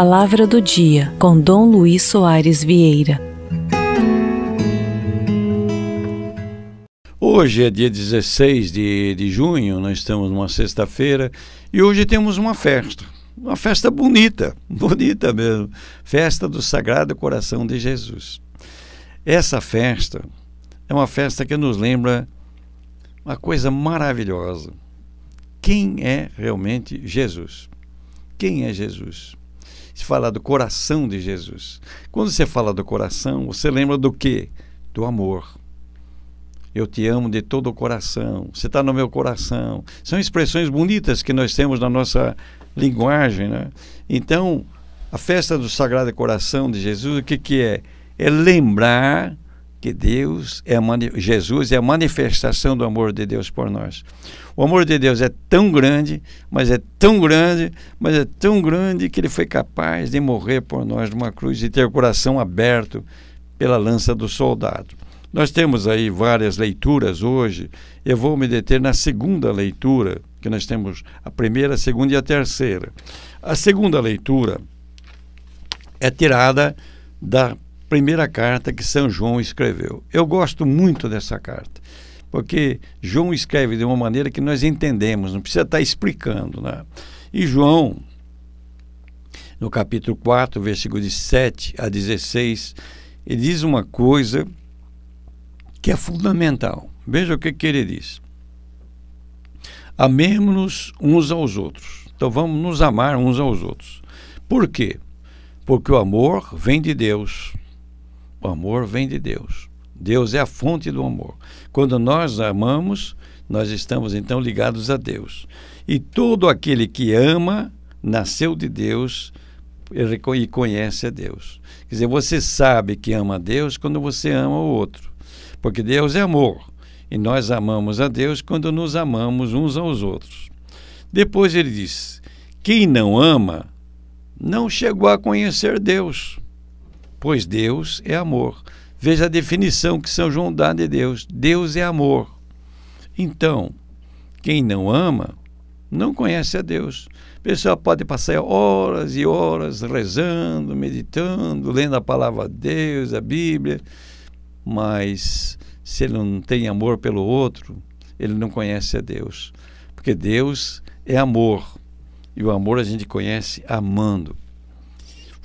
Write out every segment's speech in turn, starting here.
Palavra do Dia, com Dom Luiz Soares Vieira. Hoje é dia 16 de, de junho, nós estamos numa sexta-feira e hoje temos uma festa. Uma festa bonita, bonita mesmo. Festa do Sagrado Coração de Jesus. Essa festa é uma festa que nos lembra uma coisa maravilhosa. Quem é realmente Jesus? Quem é Jesus? se fala do coração de Jesus. Quando você fala do coração, você lembra do quê? Do amor. Eu te amo de todo o coração. Você está no meu coração. São expressões bonitas que nós temos na nossa linguagem, né? Então, a festa do Sagrado Coração de Jesus, o que, que é? É lembrar que Deus é Jesus é a manifestação do amor de Deus por nós. O amor de Deus é tão grande, mas é tão grande, mas é tão grande que ele foi capaz de morrer por nós numa cruz e ter o coração aberto pela lança do soldado. Nós temos aí várias leituras hoje. Eu vou me deter na segunda leitura, que nós temos a primeira, a segunda e a terceira. A segunda leitura é tirada da primeira carta que São João escreveu. Eu gosto muito dessa carta, porque João escreve de uma maneira que nós entendemos, não precisa estar explicando. Né? E João, no capítulo 4, versículo de 7 a 16, ele diz uma coisa que é fundamental. Veja o que, que ele diz. Amemos-nos uns aos outros. Então vamos nos amar uns aos outros. Por quê? Porque o amor vem de Deus. O amor vem de Deus. Deus é a fonte do amor. Quando nós amamos, nós estamos então ligados a Deus. E todo aquele que ama nasceu de Deus e conhece a Deus. Quer dizer, você sabe que ama a Deus quando você ama o outro, porque Deus é amor e nós amamos a Deus quando nos amamos uns aos outros. Depois ele diz: quem não ama não chegou a conhecer Deus, pois Deus é amor. Veja a definição que São João dá de Deus: Deus é amor. Então, quem não ama, não conhece a Deus. A pessoa pode passar horas e horas rezando, meditando, lendo a palavra de Deus, a Bíblia, mas se ele não tem amor pelo outro, ele não conhece a Deus. Porque Deus é amor. E o amor a gente conhece amando.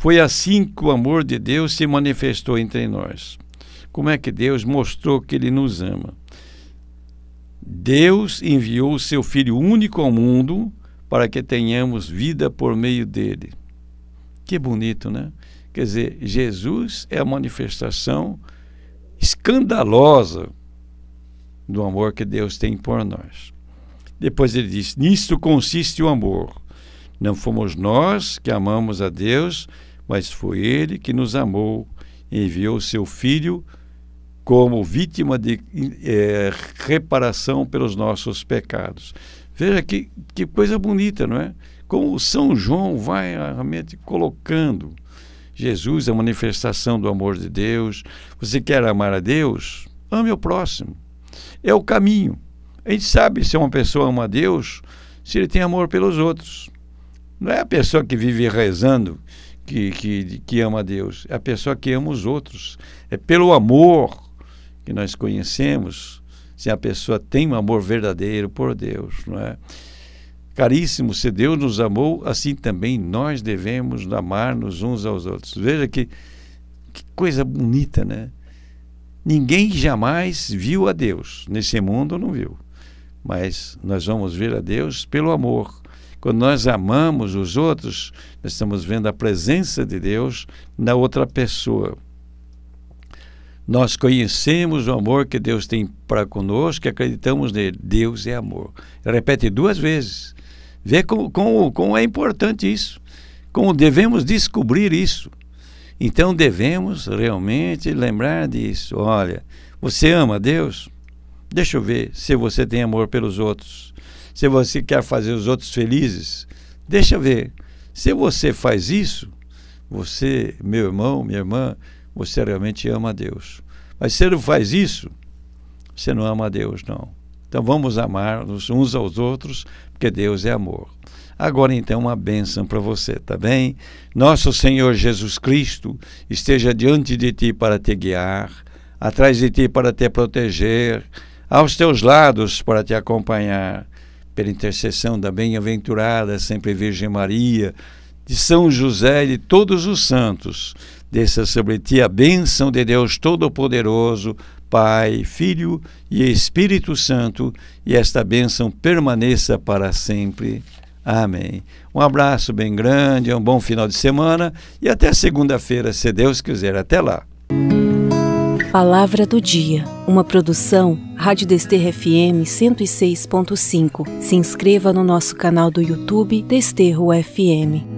Foi assim que o amor de Deus se manifestou entre nós. Como é que Deus mostrou que Ele nos ama? Deus enviou o seu Filho único ao mundo para que tenhamos vida por meio dele. Que bonito, né? Quer dizer, Jesus é a manifestação escandalosa do amor que Deus tem por nós. Depois ele diz: Nisto consiste o amor. Não fomos nós que amamos a Deus, mas foi ele que nos amou e enviou seu filho como vítima de é, reparação pelos nossos pecados. Veja que, que coisa bonita, não é? Como São João vai ah, realmente colocando Jesus, a manifestação do amor de Deus. Você quer amar a Deus? Ame o próximo. É o caminho. A gente sabe se uma pessoa ama a Deus, se ele tem amor pelos outros. Não é a pessoa que vive rezando que, que, que ama a Deus, é a pessoa que ama os outros. É pelo amor que nós conhecemos se a pessoa tem um amor verdadeiro por Deus, não é? Caríssimo, se Deus nos amou, assim também nós devemos amar-nos uns aos outros. Veja que, que coisa bonita, né? Ninguém jamais viu a Deus. Nesse mundo não viu. Mas nós vamos ver a Deus pelo amor quando nós amamos os outros, nós estamos vendo a presença de Deus na outra pessoa. Nós conhecemos o amor que Deus tem para conosco e acreditamos nele. Deus é amor. Repete duas vezes. Vê como, como, como é importante isso. Como devemos descobrir isso. Então devemos realmente lembrar disso. Olha, você ama Deus? Deixa eu ver se você tem amor pelos outros se você quer fazer os outros felizes, deixa ver. Se você faz isso, você, meu irmão, minha irmã, você realmente ama a Deus. Mas se não faz isso, você não ama a Deus, não. Então vamos amar-nos uns aos outros, porque Deus é amor. Agora então uma bênção para você, tá bem? Nosso Senhor Jesus Cristo esteja diante de ti para te guiar, atrás de ti para te proteger, aos teus lados para te acompanhar pela intercessão da bem-aventurada sempre Virgem Maria, de São José e de todos os santos, desça sobre ti a bênção de Deus Todo-Poderoso, Pai, Filho e Espírito Santo, e esta bênção permaneça para sempre. Amém. Um abraço bem grande, um bom final de semana e até segunda-feira, se Deus quiser. Até lá. Palavra do Dia, uma produção Rádio Desterro FM 106.5. Se inscreva no nosso canal do YouTube Desterro FM.